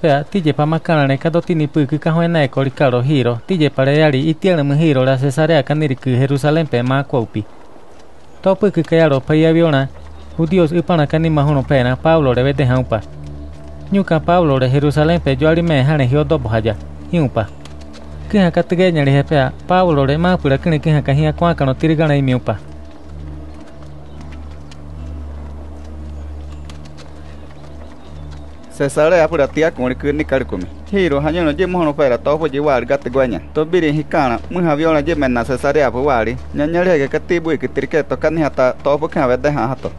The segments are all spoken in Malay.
pea, tije pa ne kado tini puku kahuena ekoli karo hiro, para reali y tiene un hiro la cesarea caniriku Jerusalén pe ma kuopi. To puku kayaro pa yaviona, judíos upana kanima huno pena Pablo rebe de hampa. Nyuka Pablo de Jerusalén pe yoari me hane hio dobo haya, hiumpa. Kinha katigenya pea, Pablo de mapura kini kinha kahia kwaka no tirigana imiumpa. Cesar ya pura tía con el que ni cargo mi. Hiro, año no llevo no fuera, todo fue llevar gato guaña. Tu vida en Hicana, muy avión la lleva en la Cesar ya fue guari. Ñaña le que tibu y que tirque toca ni hasta todo fue que a ver deja hasta.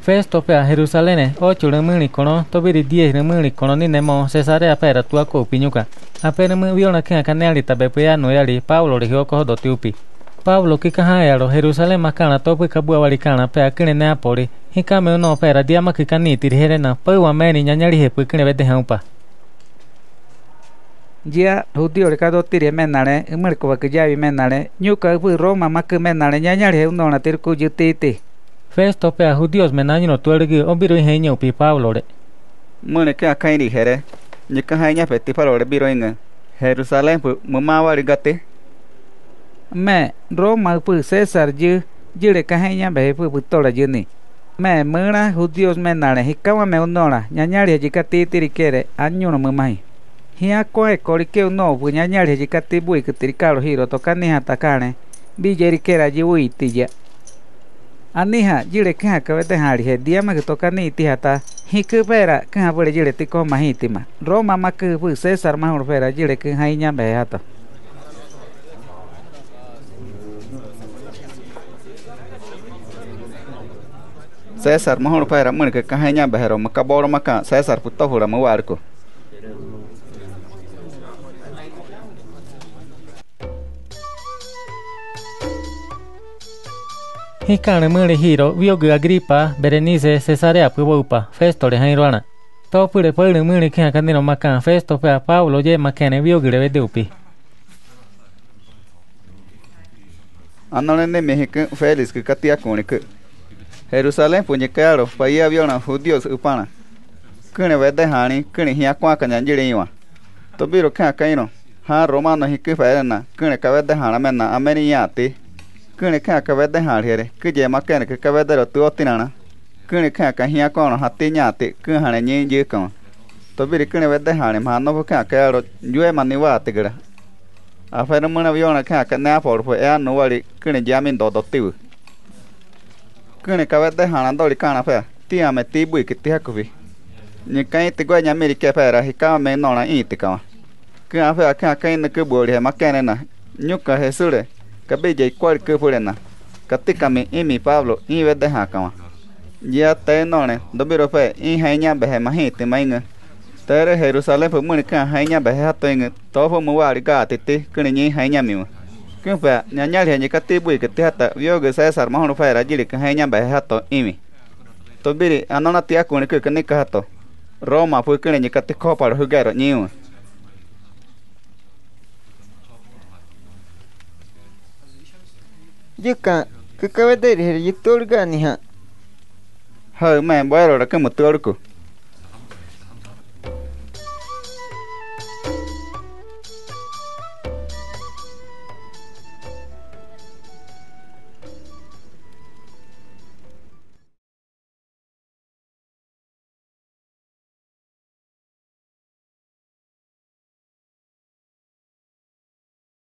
Festo pe a Jerusalén, ocho le mil ni cono, tu vida diez le mil ni cono ni nemo, Cesar ya fuera tu acopiñuca. Apenas me vio la que a canelita bepea no yali, Pablo le dio cojo do tiupi. Pablo kikahayalo Jerusalema kana topwe kabua walikana pea kinene apoli hikame unopera diama kikaniitiriherena pau ameni nyanyalihepwe kine veteheupa jia judio likadotile menale imwelikuva kijavi menale nyuka ipi roma maki menale nyanyalihe unona tiri kuji titi festo pea judios menanyino tueligi obiro iheinya upi paulole mweleke akairihere nyikahainya peti palole biro ing'e jerusalem pi mumawali gati Mẹ, rô mơ phụ xe xà dư, dư lệ kha nhá bè phụ phụ tổ là dư nì. Mẹ mơ ra hù dư mẹ nà lè, hì kà mẹ ôn nò là, nhá nhá lì hà dì kà tì tì rì kè rè, án nhu nà mơ mai. Hì á kò hè kò rì kè ôn nò phụ nhá nhá lì hà dì kà tì bùi kì tì rì kà rò hì rò tò kà nì hà tà kà nè, bì dì rì kè rà dì bùi tì dì. Án nì hà, dư lệ kà kà vè tè hà lì hè, dì á mà kì tò kà nì tì hà tà, hì kù bè rà kà hà bù lè dì lè tì kò mà hì tì mà. Rô mà mà kù phụ xe xà mà hù phè rà dì lè kù hà nhá bè hà tò. Sesar mohon lupa era mun ke kahanya ya, behero maka bor maka sesar putah hura mewarku. Hikan mun hiro wio ge agripa Berenice Cesare apuupa festo de hairuana. Topu de pole mun ke kanino maka festo pe Paulo je makene wio ge de upi. Anolene mehike Felix ke katia kunike. Jerusalén puñekearo paía aviona judíos upana. Kune vede hani kune hiakwa kanyanjiri iwa. Tobiro kya kaino. Ha romano hikki ferena kune kavede hana menna ameni yati. Kune kya kavede hanjere kuje makene ke kavede ro tuotinana. Kune kya ka hiakono hatti nyati kune hane nyin jikon. Tobiro kune vede hani mano bu kya kaero yue maniwa tigra. Afermuna aviona kya ka napor fu ea nuwari kune jamin dodotiu. kene kavete hana doli kana fe tia me ti bui kiti hakuvi ni kai ti gwa nya meri ke pera hika me nona iti kama kya fe akya kai na ke boli he makene na nyuka he sure kabe je kwal ke ti katika me imi pablo i ve de ha kama ya te none dobiro fe i he nya be he mahi ti mainga tere jerusalem fe mun ka he nya be ha to inga to fo mu wa ri ka ti ti kene ni he nya mi kumpa nyanyal hanya kati bui kati hata yo ge sa sar mahon fa ra jili kha nya ba hato imi to bi anona ti akun ke kne ka hato roma fu kne ni kati kho par hu ga ro niu jika ke ka ve de ri tur ga ni ha ha me boero ra ke mu tur ku